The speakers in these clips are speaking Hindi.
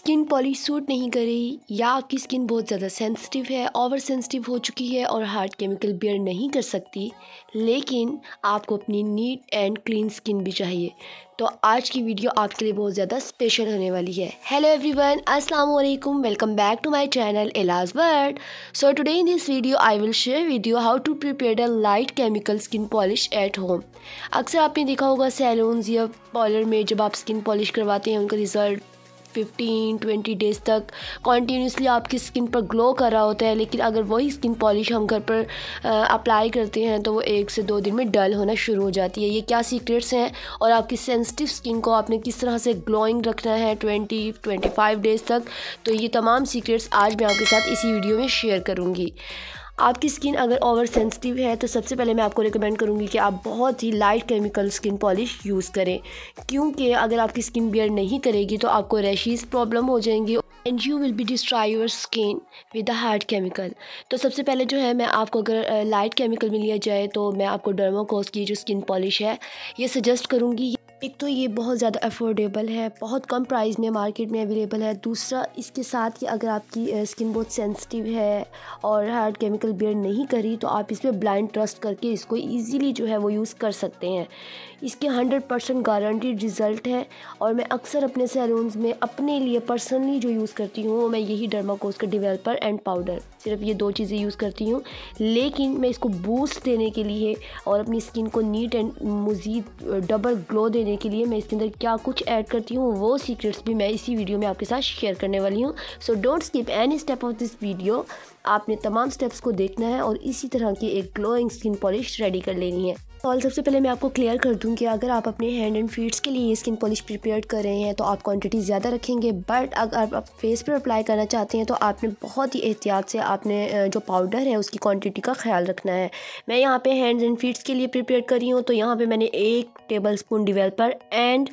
स्किन पॉलिश सूट नहीं रही या आपकी स्किन बहुत ज़्यादा सेंसिटिव है ओवर सेंसिटिव हो चुकी है और हार्ड केमिकल बियर नहीं कर सकती लेकिन आपको अपनी नीट एंड क्लीन स्किन भी चाहिए तो आज की वीडियो आपके लिए बहुत ज़्यादा स्पेशल होने वाली है हेलो एवरीवन अस्सलाम वालेकुम welcome back to my channel एलाज world so today in this video I will share video how to prepare the light chemical skin polish at home अक्सर आपने देखा होगा सैलून्स या पॉलर में जब आप स्किन पॉलिश करवाते हैं उनका रिज़ल्ट फिफ्टीन ट्वेंटी डेज़ तक कॉन्टीन्यूसली आपकी स्किन पर ग्लो कर रहा होता है लेकिन अगर वही स्किन पॉलिश हम घर पर अप्लाई करते हैं तो वो एक से दो दिन में डल होना शुरू हो जाती है ये क्या सीक्रेट्स हैं और आपकी सेंसिटिव स्किन को आपने किस तरह से ग्लोइंग रखना है ट्वेंटी ट्वेंटी फाइव डेज़ तक तो ये तमाम सीक्रेट्स आज मैं आपके साथ इसी वीडियो में शेयर करूँगी आपकी स्किन अगर ओवर सेंसिटिव है तो सबसे पहले मैं आपको रिकमेंड करूँगी कि आप बहुत ही light chemical skin polish use करें क्योंकि अगर आपकी स्किन बियर नहीं करेगी तो आपको रैशीज़ प्रॉब्लम हो जाएंगी and you will be destroy your skin with a hard chemical तो सबसे पहले जो है मैं आपको अगर लाइट केमिकल में लिया जाए तो मैं आपको डर्माकोस की जो स्किन पॉलिश है ये सजेस्ट करूँगी एक तो ये बहुत ज़्यादा अफोर्डेबल है बहुत कम प्राइस में मार्केट में अवेलेबल है दूसरा इसके साथ ही अगर आपकी स्किन बहुत सेंसिटिव है और हार्ड केमिकल बियर नहीं करी तो आप इस पर ब्लाइंड ट्रस्ट करके इसको ईज़िली जो है वो यूज़ कर सकते हैं इसके हंड्रेड परसेंट गारंटी रिज़ल्ट है और मैं अक्सर अपने सैलूनस में अपने लिए पर्सनली जो यूज़ करती हूँ मैं यही डर्माकोस का डिवेलपर एंड पाउडर सिर्फ ये दो चीज़ें यूज़ करती हूँ लेकिन मैं इसको बूस्ट देने के लिए और अपनी स्किन को नीट एंड मज़ीद डबल ग्लो देने करने के लिए मैं इसके अंदर क्या कुछ ऐड करती हूँ वो सीक्रेट्स भी मैं इसी वीडियो में आपके साथ शेयर करने वाली हूँ so don't skip any step of this video आपने तमाम स्टेप्स को देखना है और इसी तरह की एक ग्लोइंग स्किन पॉलिश रेडी कर लेनी है और सबसे पहले मैं आपको क्लियर कर दूं कि अगर आप अपने हैंड एंड फीट्स के लिए ये स्किन पॉलिश प्रिपेयर कर रहे हैं तो आप क्वांटिटी ज़्यादा रखेंगे बट अगर आप फेस पर अप्लाई करना चाहते हैं तो आपने बहुत ही एहतियात से आपने जो पाउडर है उसकी क्वांटिटी का ख्याल रखना है मैं यहाँ पे हैंड्स एंड फीट्स के लिए प्रिपेयर कर रही हूँ तो यहाँ पर मैंने एक tablespoon developer and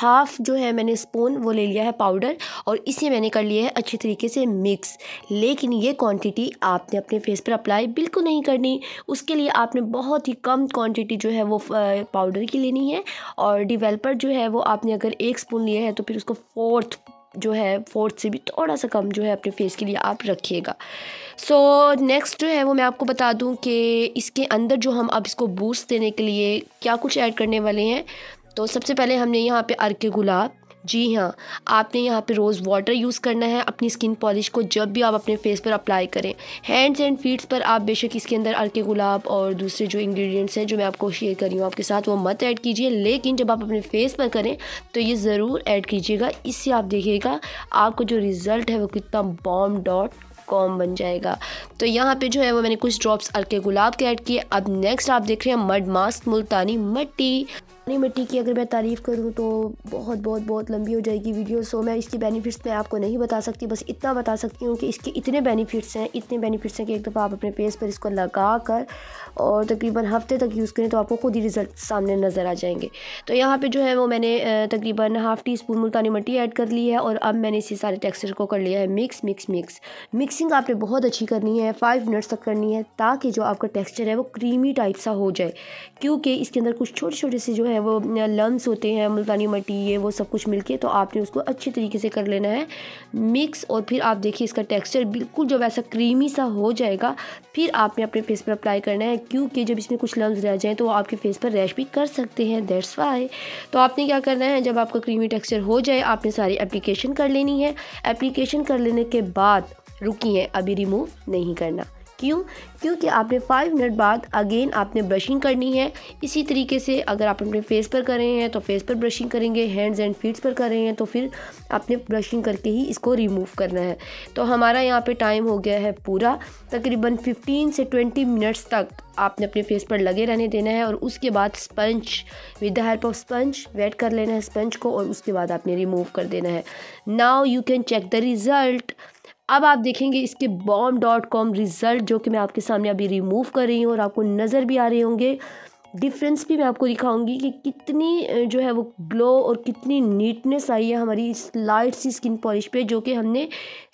half जो है मैंने स्पून वो ले लिया है पाउडर और इसे मैंने कर लिया है अच्छे तरीके से मिक्स लेकिन ये क्वान्टिटी आपने अपने फेस पर अप्लाई बिल्कुल नहीं करनी उसके लिए आपने बहुत ही कम क्वान्टिटी क्वांटिटी जो है वो पाउडर की लेनी है और डिवेलपर जो है वो आपने अगर एक स्पून लिया है तो फिर उसको फोर्थ जो है फोर्थ से भी थोड़ा सा कम जो है अपने फेस के लिए आप रखिएगा सो so, नेक्स्ट जो है वो मैं आपको बता दूं कि इसके अंदर जो हम अब इसको बूस्ट देने के लिए क्या कुछ ऐड करने वाले हैं तो सबसे पहले हमने यहाँ पे अर्के गुलाब जी हाँ आपने यहाँ पे रोज़ वाटर यूज़ करना है अपनी स्किन पॉलिश को जब भी आप अपने फेस पर अप्लाई करें हैंड्स एंड फीट्स पर आप बेशक इसके अंदर अर्के गुलाब और दूसरे जो इंग्रेडिएंट्स हैं जो मैं आपको शेयर कर रही हूँ आपके साथ वो मत ऐड कीजिए लेकिन जब आप अपने फेस पर करें तो ये ज़रूर ऐड कीजिएगा इससे आप देखिएगा आपको जो रिज़ल्ट है वो कितना बॉम डॉट कॉम बन जाएगा तो यहाँ पे जो है वो मैंने कुछ ड्रॉप्स अर्के गुलाब के ऐड किए अब नेक्स्ट आप देख रहे हैं मड मास्क मुल्तानी मट्टी काली मिट्टी की अगर मैं तारीफ़ करूँ तो बहुत बहुत बहुत लंबी हो जाएगी वीडियो सो मैं इसकी बेनिफिट्स मैं आपको नहीं बता सकती बस इतना बता सकती हूँ कि इसके इतने बेनिफिट्स हैं इतने बेनिफिट्स हैं कि एक दफ़ा आप अपने पेज पर इसको लगा कर और तकरीबन हफ्ते तक यूज़ करें तो आपको खुद ही रिज़ल्ट सामने नज़र आ जाएंगे तो यहाँ पर जो है वो मैंने तकरीबन हाफ़ टी स्पून मुल्तानी मिट्टी ऐड कर ली है और अब मैंने इसी सारे टेक्सचर को कर लिया है मिक्स मिक्स मिक्स मिक्सिंग आपने बहुत अच्छी करनी है फाइव मिनट्स तक करनी है ताकि जो आपका टेक्स्चर है वो क्रीमी टाइप सा हो जाए क्योंकि इसके अंदर कुछ छोटे छोटे से जो है हैं वो लम्स होते हैं मुल्तानी मट्टी ये वो सब कुछ मिलके तो आपने उसको अच्छे तरीके से कर लेना है मिक्स और फिर आप देखिए इसका टेक्सचर बिल्कुल जब ऐसा क्रीमी सा हो जाएगा फिर आपने अपने फेस पर अप्लाई करना है क्योंकि जब इसमें कुछ लम्स रह जाएँ तो वो आपके फेस पर रैश भी कर सकते हैं दैट्स वाई तो आपने क्या करना है जब आपका क्रीमी टेक्स्चर हो जाए आपने सारी एप्लीकेशन कर लेनी है एप्लीकेशन कर लेने के बाद रुकी है अभी रिमूव नहीं करना क्यों क्योंकि आपने फाइव मिनट बाद अगेन आपने ब्रशिंग करनी है इसी तरीके से अगर आप अपने फेस पर कर रहे हैं तो फेस पर ब्रशिंग करेंगे हैंड्स एंड फीट्स पर कर रहे हैं तो फिर आपने ब्रशिंग करके ही इसको रिमूव करना है तो हमारा यहाँ पे टाइम हो गया है पूरा तकरीबन 15 से 20 मिनट्स तक आपने अपने फेस पर लगे रहने देना है और उसके बाद sponge with the help of sponge wet कर लेना है स्पंज को और उसके बाद आपने रिमूव कर देना है now you can check the result अब आप देखेंगे इसके बॉम डॉट कॉम रिज़ल्ट जो कि मैं आपके सामने अभी रिमूव कर रही हूँ और आपको नज़र भी आ रहे होंगे डिफरेंस भी मैं आपको दिखाऊंगी कि कितनी जो है वो ग्लो और कितनी नीटनेस आई है हमारी इस लाइट सी स्किन पॉलिश पे जो कि हमने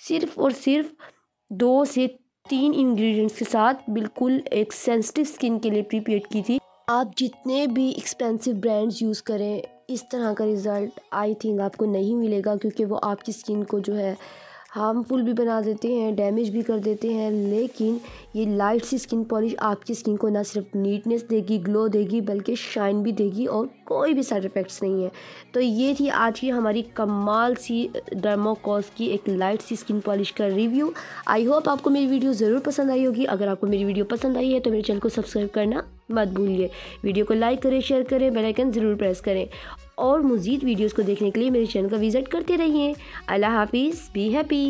सिर्फ और सिर्फ दो से तीन इंग्रेडिएंट्स के साथ बिल्कुल एक सेंसिटिव स्किन के लिए प्रीपेड की थी आप जितने भी एक्सपेंसिव ब्रांड्स यूज़ करें इस तरह का रिज़ल्ट आई थिंक आपको नहीं मिलेगा क्योंकि वो आपकी स्किन को जो है हार्मफुल भी बना देते हैं डैमेज भी कर देते हैं लेकिन ये लाइट सी स्किन पॉलिश आपकी स्किन को ना सिर्फ नीटनेस देगी ग्लो देगी बल्कि शाइन भी देगी और कोई भी साइड इफ़ेक्ट्स नहीं है तो ये थी आज की हमारी कमाल सी डर्मोकॉस की एक लाइट सी स्किन पॉलिश का रिव्यू आई होप आपको मेरी वीडियो ज़रूर पसंद आई होगी अगर आपको मेरी वीडियो पसंद आई है तो मेरे चैनल को सब्सक्राइब करना मत भूलिए वीडियो को लाइक करें शेयर करें बेलाइकन ज़रूर प्रेस करें और मज़ीद वीडियोज़ को देखने के लिए मेरे चैनल का विज़िट करते रहिए अल्लाह हाफिज़ बी हैप्पी